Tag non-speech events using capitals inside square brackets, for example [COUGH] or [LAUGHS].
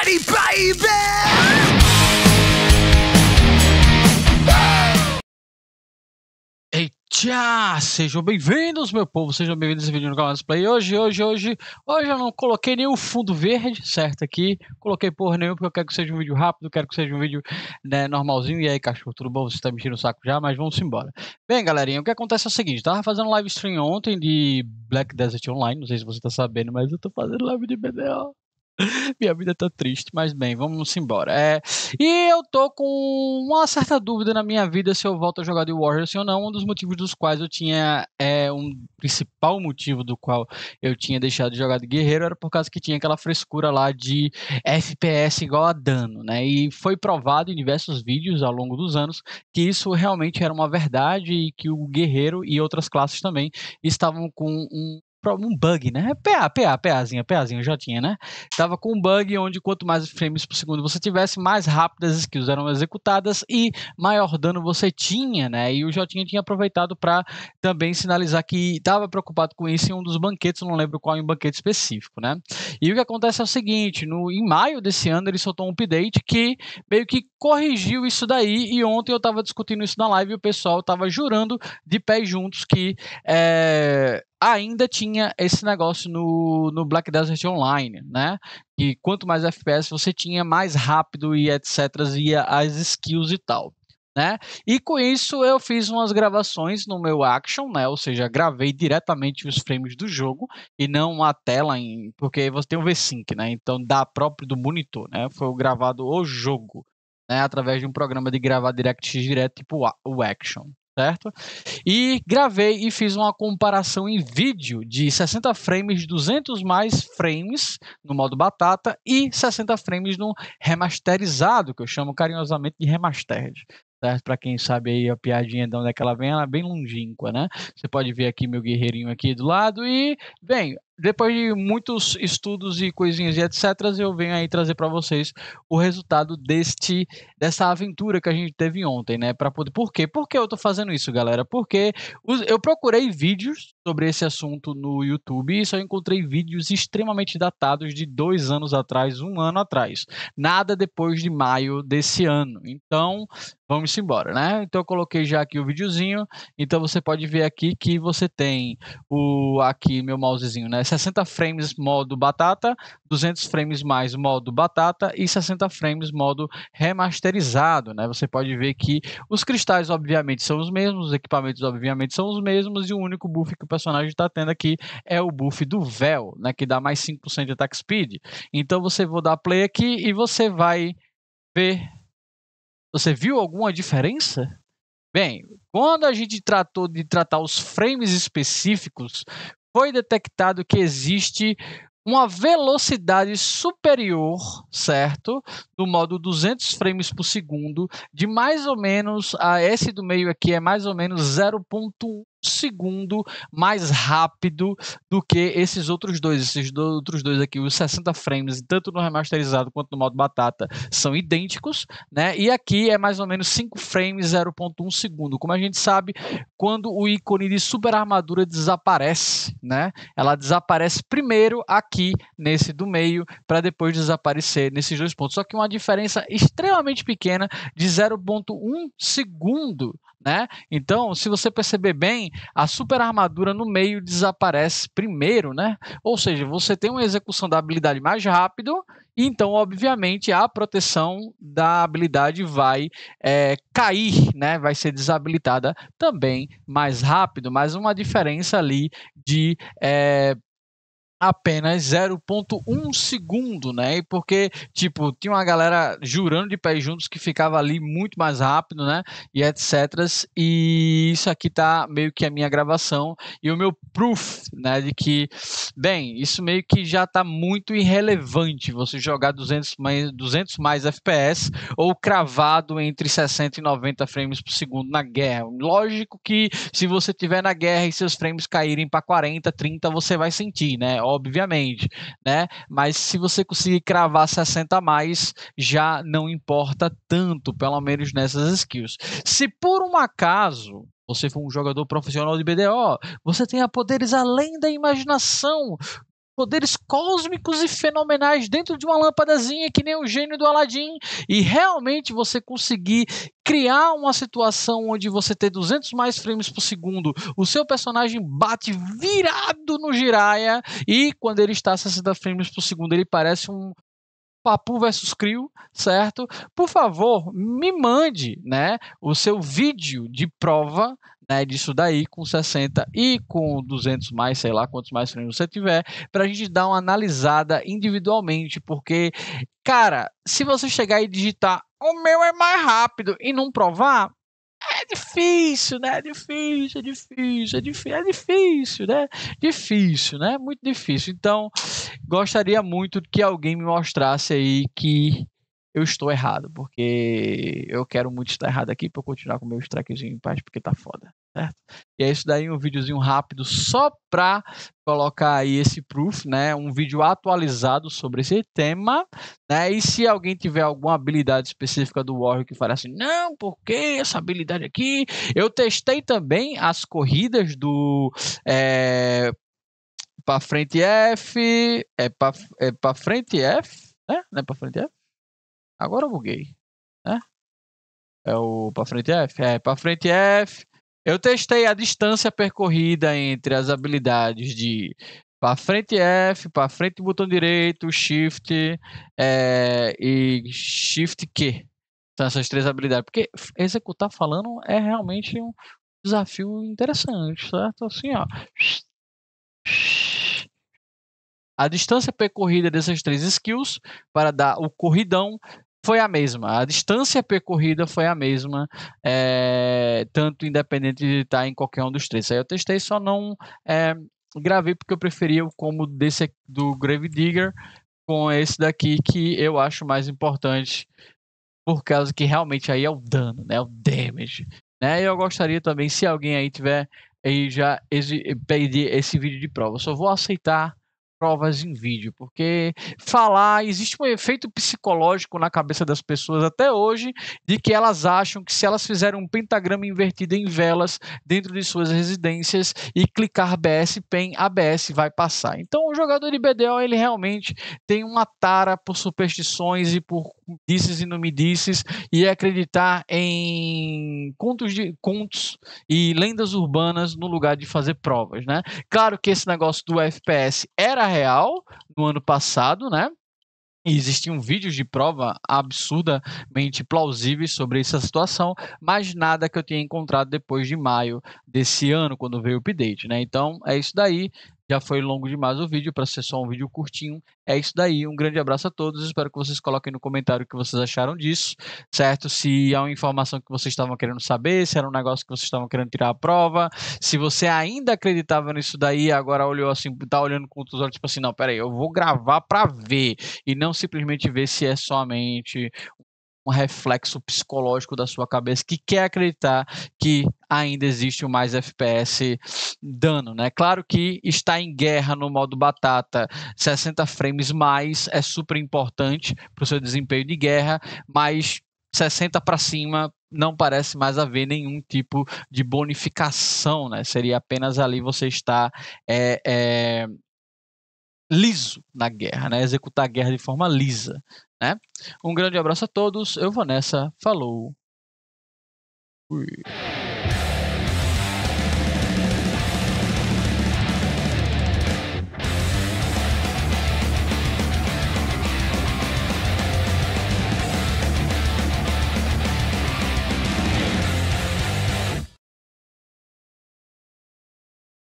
Party, baby! Eita! Sejam bem-vindos, meu povo, sejam bem-vindos a esse vídeo no canal Play. Hoje, hoje, hoje, hoje eu não coloquei nem o fundo verde, certo? Aqui, coloquei porra nenhuma porque eu quero que seja um vídeo rápido, quero que seja um vídeo né, normalzinho. E aí, cachorro, tudo bom? Você tá mexendo o saco já, mas vamos embora. Bem, galerinha, o que acontece é o seguinte: eu tava fazendo live stream ontem de Black Desert Online, não sei se você tá sabendo, mas eu tô fazendo live de BDO. [LAUGHS] Minha vida tá triste, mas bem, vamos embora. É, e eu tô com uma certa dúvida na minha vida se eu volto a jogar de Warriors ou não. Um dos motivos dos quais eu tinha. É, um principal motivo do qual eu tinha deixado de jogar de Guerreiro era por causa que tinha aquela frescura lá de FPS igual a dano, né? E foi provado em diversos vídeos ao longo dos anos que isso realmente era uma verdade e que o Guerreiro e outras classes também estavam com um um bug, né? PA, PA, PAzinha, PAzinha, já Jotinha, né? Tava com um bug onde quanto mais frames por segundo você tivesse, mais rápidas as skills eram executadas e maior dano você tinha, né? E o Jotinha tinha aproveitado para também sinalizar que estava preocupado com isso em um dos banquetes, não lembro qual em um banquete específico, né? E o que acontece é o seguinte, no em maio desse ano ele soltou um update que meio que corrigiu isso daí e ontem eu estava discutindo isso na live e o pessoal estava jurando de pé juntos que é, ainda tinha esse negócio no, no Black Desert Online, né? Que quanto mais FPS você tinha, mais rápido e etc. ia as skills e tal. Né? E com isso eu fiz umas gravações no meu action, né? Ou seja, gravei diretamente os frames do jogo e não a tela em, porque você tem o v VSync, né? Então dá próprio do monitor, né? Foi gravado o jogo, né? Através de um programa de gravar DirectX direto tipo o action, certo? E gravei e fiz uma comparação em vídeo de 60 frames, 200 mais frames no modo batata e 60 frames no remasterizado, que eu chamo carinhosamente de remastered. Para quem sabe aí a piadinha de onde é que ela vem, ela é bem longínqua, né? Você pode ver aqui meu guerreirinho aqui do lado e, bem, depois de muitos estudos e coisinhas e etc, eu venho aí trazer para vocês o resultado deste dessa aventura que a gente teve ontem, né? Para poder. Por quê? Por que eu tô fazendo isso, galera? Porque os, eu procurei vídeos sobre esse assunto no YouTube e só encontrei vídeos extremamente datados de dois anos atrás, um ano atrás. Nada depois de maio desse ano. Então, vamos embora, né? Então eu coloquei já aqui o videozinho. Então você pode ver aqui que você tem o aqui meu mousezinho, né? 60 frames modo batata, 200 frames mais modo batata e 60 frames modo remasterizado, né? Você pode ver que os cristais obviamente são os mesmos, os equipamentos obviamente são os mesmos e o único buff que personagem está tendo aqui é o buff do véu, né, que dá mais 5% de attack speed. Então você vou dar play aqui e você vai ver. Você viu alguma diferença? Bem, quando a gente tratou de tratar os frames específicos, foi detectado que existe uma velocidade superior, certo? Do modo 200 frames por segundo, de mais ou menos, a esse do meio aqui é mais ou menos 0.1 segundo mais rápido do que esses outros dois. Esses do, outros dois aqui, os 60 frames, tanto no remasterizado quanto no modo batata, são idênticos, né? E aqui é mais ou menos 5 frames, 0.1 segundo. Como a gente sabe, quando o ícone de super armadura desaparece, né? Ela desaparece primeiro aqui nesse do meio, para depois desaparecer nesses dois pontos. Só que uma diferença extremamente pequena de 0.1 segundo né? Então, se você perceber bem, a super armadura no meio desaparece primeiro, né? Ou seja, você tem uma execução da habilidade mais rápido, então, obviamente, a proteção da habilidade vai é, cair, né? Vai ser desabilitada também mais rápido, mas uma diferença ali de é, apenas 0.1 segundo, né? porque, tipo, tinha uma galera jurando de pés juntos que ficava ali muito mais rápido, né? E etc. E isso aqui tá meio que a minha gravação e o meu proof, né? De que, bem, isso meio que já tá muito irrelevante você jogar 200 mais, 200 mais FPS ou cravado entre 60 e 90 frames por segundo na guerra. Lógico que se você tiver na guerra e seus frames caírem para 40, 30, você vai sentir, né? obviamente, né? Mas se você conseguir cravar 60 a mais, já não importa tanto, pelo menos nessas skills. Se por um acaso você for um jogador profissional de BDO, você tenha poderes além da imaginação poderes cósmicos e fenomenais dentro de uma lâmpadazinha que nem o gênio do Aladim e realmente você conseguir criar uma situação onde você tem 200 mais frames por segundo, o seu personagem bate virado no Jiraya e quando ele está a 60 frames por segundo ele parece um, Papu versus Crio, certo? Por favor, me mande, né, o seu vídeo de prova, né, disso daí com 60 e com 200 mais, sei lá quantos mais frames você tiver, para a gente dar uma analisada individualmente, porque, cara, se você chegar e digitar o meu é mais rápido e não provar, é difícil, né? É difícil, é difícil, é difícil, é difícil, né? Difícil, né? Muito difícil. Então, gostaria muito que alguém me mostrasse aí que eu estou errado, porque eu quero muito estar errado aqui para continuar com o meu strikezinho em paz, porque tá foda, certo? E é isso daí, um videozinho rápido só para colocar aí esse proof, né? Um vídeo atualizado sobre esse tema, né? E se alguém tiver alguma habilidade específica do Warrior que fala assim, não, porque essa habilidade aqui? Eu testei também as corridas do... É, eh, para frente F, é para é pra frente F, né? Não é para frente F? Agora eu buguei, né? É o para frente F? É, para frente F. Eu testei a distância percorrida entre as habilidades de para frente F, para frente botão direito, Shift é, e Shift Q. São essas três habilidades. Porque executar falando é realmente um desafio interessante, certo? Assim, ó. A distância percorrida dessas três skills para dar o corridão foi a mesma, a distância percorrida foi a mesma, é, tanto independente de estar em qualquer um dos três. Aí eu testei, só não é, gravei porque eu preferia o como desse do Grave Digger com esse daqui que eu acho mais importante, por causa que realmente aí é o dano, né, o damage. Né? E eu gostaria também, se alguém aí tiver e eh, já pedir esse vídeo de prova, eu só vou aceitar provas em vídeo, porque falar, existe um efeito psicológico na cabeça das pessoas até hoje de que elas acham que se elas fizerem um pentagrama invertido em velas dentro de suas residências e clicar BS PEN, a BS vai passar. Então o jogador de BDO, ele realmente tem uma tara por superstições e por disses e não me disses e é acreditar em contos, de, contos e lendas urbanas no lugar de fazer provas, né? Claro que esse negócio do FPS era real no ano passado, né? E existiam vídeos de prova absurdamente plausíveis sobre essa situação, mas nada que eu tinha encontrado depois de maio desse ano, quando veio o update, né? Então é isso daí. Já foi longo demais o vídeo para ser só um vídeo curtinho. É isso daí. Um grande abraço a todos. Espero que vocês coloquem no comentário o que vocês acharam disso, certo? Se há é uma informação que vocês estavam querendo saber, se era um negócio que vocês estavam querendo tirar a prova, se você ainda acreditava nisso daí, agora olhou assim, tá olhando com outros olhos, tipo assim, não, peraí, eu vou gravar para ver e não simplesmente ver se é somente um reflexo psicológico da sua cabeça que quer acreditar que ainda existe o mais FPS dano, né? Claro que está em guerra no modo batata, 60 frames mais é super importante para o seu desempenho de guerra, mas 60 para cima não parece mais haver nenhum tipo de bonificação, né? Seria apenas ali você estar é, é, liso na guerra, né? Executar a guerra de forma lisa, né? Um grande abraço a todos. Eu vou nessa. Falou. Ui.